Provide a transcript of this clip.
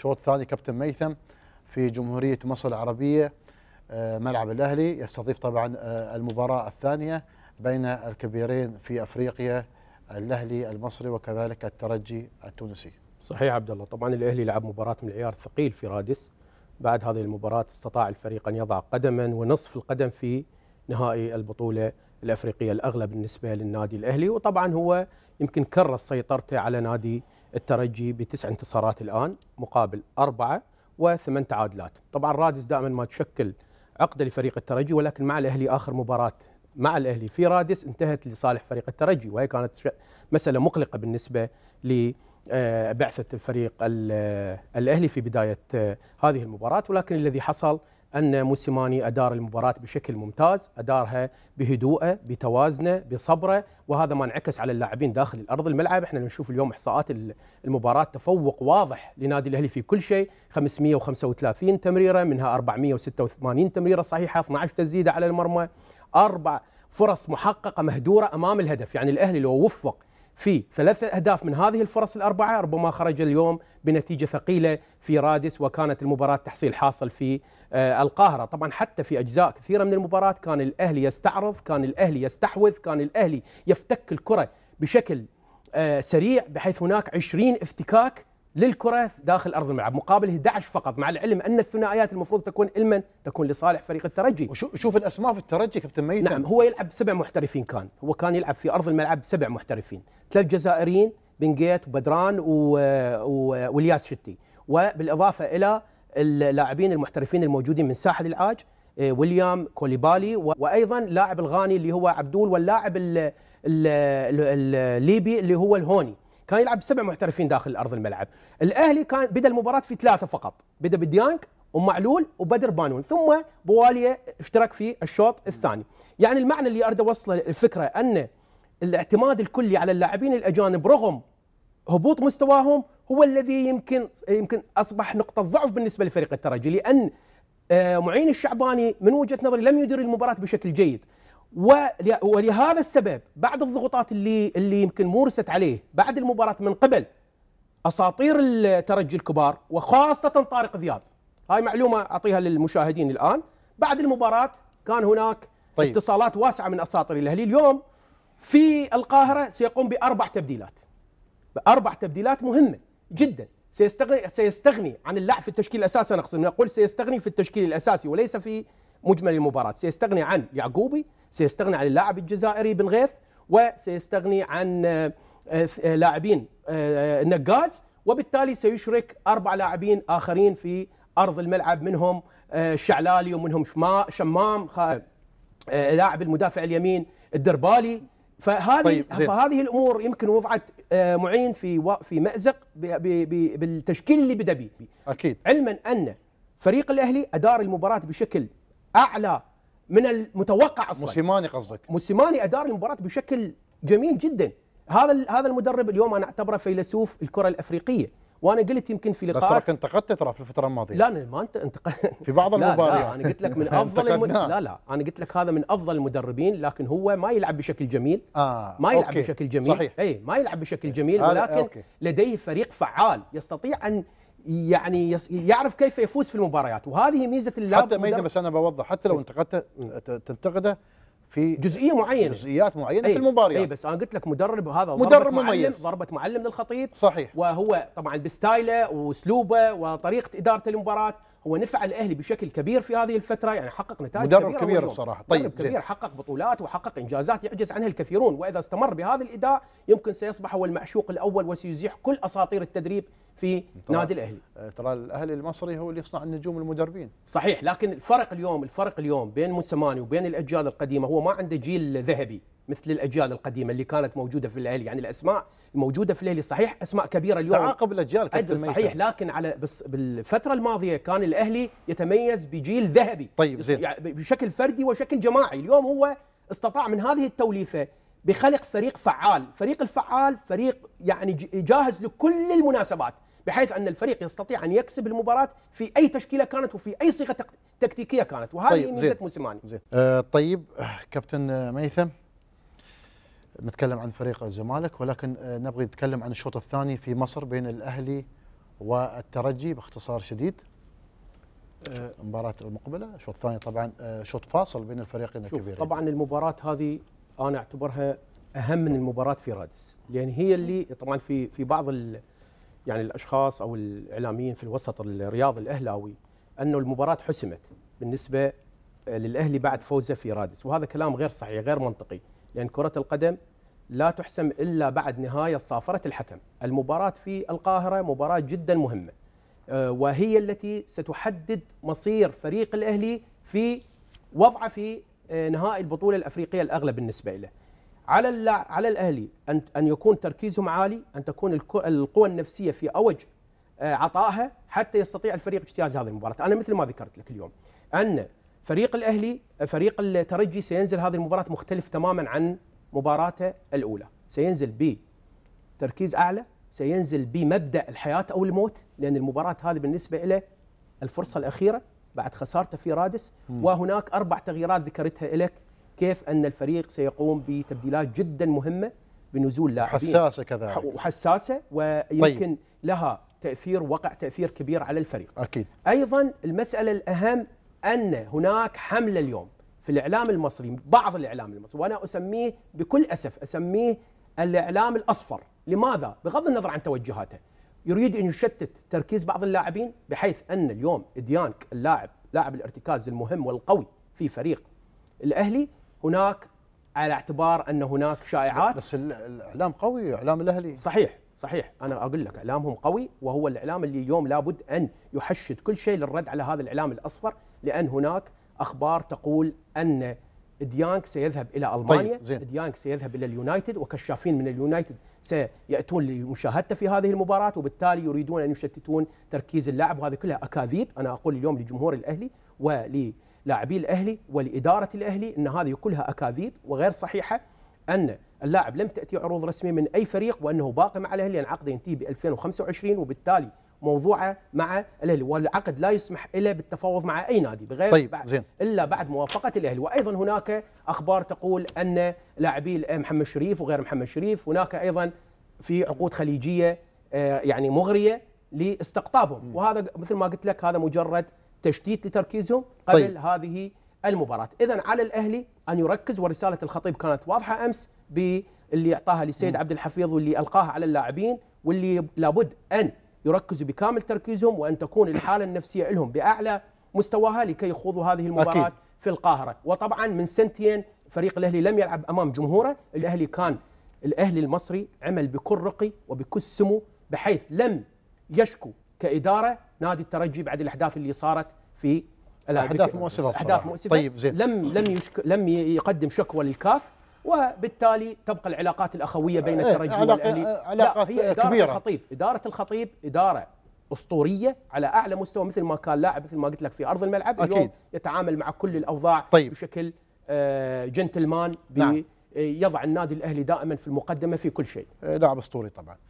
شوط ثاني كابتن ميثم في جمهورية مصر العربية آه، ملعب الأهلي يستضيف طبعا آه، المباراة الثانية بين الكبيرين في أفريقيا الأهلي المصري وكذلك الترجي التونسي صحيح عبد الله طبعا الأهلي لعب مباراة من العيار ثقيل في رادس بعد هذه المباراة استطاع الفريق أن يضع قدما ونصف القدم في نهائي البطولة الأفريقية الأغلى بالنسبة للنادي الأهلي وطبعا هو يمكن كرس سيطرته على نادي الترجي بتسع انتصارات الآن مقابل أربعة وثمان تعادلات طبعا رادس دائما ما تشكل عقدة لفريق الترجي ولكن مع الأهلي آخر مباراة مع الأهلي في رادس انتهت لصالح فريق الترجي وهي كانت مسألة مقلقة بالنسبة لبعثة آه، الفريق آه، الأهلي في بداية آه، هذه المباراة ولكن الذي حصل أن موسيماني أدار المباراة بشكل ممتاز أدارها بهدوءه بتوازنه بصبره وهذا ما انعكس على اللاعبين داخل الأرض الملعب احنا نشوف اليوم إحصاءات المباراة تفوق واضح لنادي الأهلي في كل شيء 535 تمريرة منها 486 تمريرة صحيحة 12 تسديدة على المرمى أربع فرص محققة مهدورة أمام الهدف يعني الأهلي لو وفق في ثلاثة أهداف من هذه الفرص الأربعة ربما خرج اليوم بنتيجة ثقيلة في رادس وكانت المباراة تحصيل حاصل في آه، القاهرة طبعا حتى في أجزاء كثيرة من المباراة كان الأهلي يستعرض كان الأهلي يستحوذ كان الأهلي يفتك الكرة بشكل آه، سريع بحيث هناك عشرين افتكاك للكره داخل ارض الملعب مقابل 11 فقط مع العلم ان الثنائيات المفروض تكون علما تكون لصالح فريق الترجي وشوف الاسماء في الترجي كابتن ميثم نعم هو يلعب سبع محترفين كان هو كان يلعب في ارض الملعب سبع محترفين ثلاث جزائريين بن جيت وبدران والياس شتي وبالاضافه الى اللاعبين المحترفين الموجودين من ساحل العاج إيه، ويليام كوليبالي وايضا لاعب الغاني اللي هو عبدول واللاعب الليبي اللي هو الهوني كان يلعب سبع محترفين داخل ارض الملعب الاهلي كان بدا المباراه في ثلاثه فقط بدا بديانك ومعلول وبدر بانون ثم بواليه اشترك في الشوط الثاني يعني المعنى اللي اريد اوصله الفكره ان الاعتماد الكلي على اللاعبين الاجانب رغم هبوط مستواهم هو الذي يمكن يمكن اصبح نقطه ضعف بالنسبه لفريق الترجي لان آه، معين الشعباني من وجهه نظري لم يدير المباراه بشكل جيد ولهذا السبب بعد الضغوطات اللي اللي يمكن مورست عليه بعد المباراه من قبل اساطير الترجي الكبار وخاصه طارق ذياب هاي معلومه اعطيها للمشاهدين الان بعد المباراه كان هناك طيب. اتصالات واسعه من اساطير الاهلي اليوم في القاهره سيقوم باربع تبديلات باربع تبديلات مهمه جدا سيستغني سيستغني عن اللعب في التشكيل الاساسي انا اقصد نقول سيستغني في التشكيل الاساسي وليس في مجمل المباراة سيستغني عن يعقوبي سيستغني عن اللاعب الجزائري بن غيث وسيستغني عن آه، آه، لاعبين آه، نقاز وبالتالي سيشرك أربع لاعبين آخرين في أرض الملعب منهم الشعلالي ومنهم شمام لاعب المدافع اليمين الدربالي فهذه طيب فهذه الامور يمكن وضعت معين في في مازق بالتشكيل اللي بدا به اكيد علما ان فريق الاهلي ادار المباراه بشكل اعلى من المتوقع اصلا موسيماني قصدك موسيماني ادار المباراه بشكل جميل جدا هذا هذا المدرب اليوم انا اعتبره فيلسوف الكره الافريقيه وانا قلت يمكن في لقاء بس تراك انتقدت ترى في الفتره الماضيه لا ما انت انتقدت في بعض المباريات لا, لا انا قلت لك من افضل المد... لا لا انا قلت لك هذا من افضل المدربين لكن هو ما يلعب بشكل جميل آه ما يلعب أوكي. بشكل جميل صحيح. اي ما يلعب بشكل جميل ولكن آه. لديه فريق فعال يستطيع ان يعني يعرف كيف يفوز في المباريات وهذه ميزه اللاعب حتى ميزه بس انا بوضح حتى لو إيه. انتقدته تنتقده في جزئيه معينه جزئيات معينه أي في إيه. المباريات اي بس انا قلت لك مدرب هذا مدرب ضربة مميز معلم ضربه معلم للخطيب صحيح وهو طبعا بستايله واسلوبه وطريقه ادارته المباراه هو نفع الاهلي بشكل كبير في هذه الفتره يعني حقق نتائج مدرب كبيره كبير بصراحه طيب مدرب كبير حقق بطولات وحقق انجازات يعجز عنها الكثيرون واذا استمر بهذا الاداء يمكن سيصبح هو المعشوق الاول وسيزيح كل اساطير التدريب في نادي الاهلي آه، ترى الاهلي المصري هو اللي يصنع النجوم المدربين صحيح لكن الفرق اليوم الفرق اليوم بين موسيماني وبين الاجيال القديمه هو ما عنده جيل ذهبي مثل الاجيال القديمه اللي كانت موجوده في الاهلي يعني الاسماء الموجوده في الاهلي صحيح اسماء كبيره اليوم تعاقب الاجيال ادري صحيح لكن على بس بالفتره الماضيه كان الاهلي يتميز بجيل ذهبي طيب زين يعني بشكل فردي وشكل جماعي اليوم هو استطاع من هذه التوليفه بخلق فريق فعال فريق الفعال فريق يعني جاهز لكل المناسبات بحيث ان الفريق يستطيع ان يكسب المباراه في اي تشكيله كانت وفي اي صيغه تكتيكيه كانت وهذه طيب ميزه موسيماني آه طيب آه، كابتن آه، ميثم نتكلم عن فريق الزمالك ولكن آه، نبغي نتكلم عن الشوط الثاني في مصر بين الاهلي والترجي باختصار شديد آه، المباراة المقبلة الشوط الثاني طبعا آه، شوط فاصل بين الفريقين الكبيرين طبعا المباراة هذه انا اعتبرها اهم من المباراة في رادس لان يعني هي اللي طبعا في في بعض يعني الاشخاص او الاعلاميين في الوسط الرياضي الاهلاوي انه المباراة حسمت بالنسبة للاهلي بعد فوزه في رادس وهذا كلام غير صحيح غير منطقي لان كرة القدم لا تحسم إلا بعد نهاية صافرة الحكم المباراة في القاهرة مباراة جدا مهمة آه، وهي التي ستحدد مصير فريق الأهلي في وضعه في آه، نهائي البطولة الأفريقية الأغلى بالنسبة له على على الأهلي أن أن يكون تركيزهم عالي أن تكون القوى النفسية في أوج آه، عطائها حتى يستطيع الفريق اجتياز هذه المباراة أنا مثل ما ذكرت لك اليوم أن فريق الأهلي فريق الترجي سينزل هذه المباراة مختلف تماما عن مباراته الاولى سينزل ب تركيز اعلى سينزل بمبدا الحياه او الموت لان المباراه هذه بالنسبه له الفرصه الاخيره بعد خسارته في رادس وهناك اربع تغييرات ذكرتها لك كيف ان الفريق سيقوم بتبديلات جدا مهمه بنزول لاعبين حساسه كذلك وحساسه ويمكن طيب. لها تاثير وقع تاثير كبير على الفريق اكيد ايضا المساله الاهم ان هناك حمله اليوم في الإعلام المصري بعض الإعلام المصري وأنا أسميه بكل أسف أسميه الإعلام الأصفر لماذا؟ بغض النظر عن توجهاته يريد أن يشتت تركيز بعض اللاعبين بحيث أن اليوم ديانك اللاعب لاعب الارتكاز المهم والقوي في فريق الأهلي هناك على اعتبار أن هناك شائعات بس الإعلام قوي إعلام الأهلي صحيح صحيح انا اقول لك اعلامهم قوي وهو الاعلام اللي اليوم لابد ان يحشد كل شيء للرد على هذا الاعلام الاصفر لان هناك اخبار تقول ان ديانك سيذهب الى المانيا طيب زين. ديانك سيذهب الى اليونايتد وكشافين من اليونايتد سياتون لمشاهدته في هذه المباراه وبالتالي يريدون ان يشتتون تركيز اللاعب وهذه كلها اكاذيب انا اقول اليوم لجمهور الاهلي وللاعبي الاهلي ولاداره الاهلي ان هذه كلها اكاذيب وغير صحيحه ان اللاعب لم تاتي عروض رسميه من اي فريق وانه باقي مع الاهلي لان يعني عقده ينتهي ب 2025 وبالتالي موضوعه مع الاهلي والعقد لا يسمح الا بالتفاوض مع اي نادي بغير طيب بعد زين. الا بعد موافقه الاهلي وايضا هناك اخبار تقول ان لاعبي محمد شريف وغير محمد شريف هناك ايضا في عقود خليجيه آه، يعني مغريه لاستقطابهم وهذا مثل ما قلت لك هذا مجرد تشتيت لتركيزهم قبل طيب. هذه المباراة إذا على الأهلي أن يركز ورسالة الخطيب كانت واضحة أمس باللي أعطاها لسيد عبد الحفيظ واللي ألقاها على اللاعبين واللي لابد أن يركزوا بكامل تركيزهم وأن تكون الحالة النفسية لهم بأعلى مستواها لكي يخوضوا هذه المباراة أكيد. في القاهرة وطبعا من سنتين فريق الأهلي لم يلعب أمام جمهوره الأهلي كان الأهلي المصري عمل بكل رقي وبكل سمو بحيث لم يشكو كإدارة نادي الترجي بعد الأحداث اللي صارت في احداث مؤسفه احداث مؤسفه طيب زين لم لم يشك لم يقدم شكوى للكاف وبالتالي تبقى العلاقات الاخويه بين إيه، الترجي إيه والاهلي علاقات هي إدارة كبيرة. الخطيب اداره الخطيب اداره اسطوريه على اعلى مستوى مثل ما كان لاعب مثل ما قلت لك في ارض الملعب أكيد. اليوم يتعامل مع كل الاوضاع طيب. بشكل آه، جنتلمان نعم. يضع النادي الاهلي دائما في المقدمه في كل شيء آه، لاعب اسطوري طبعا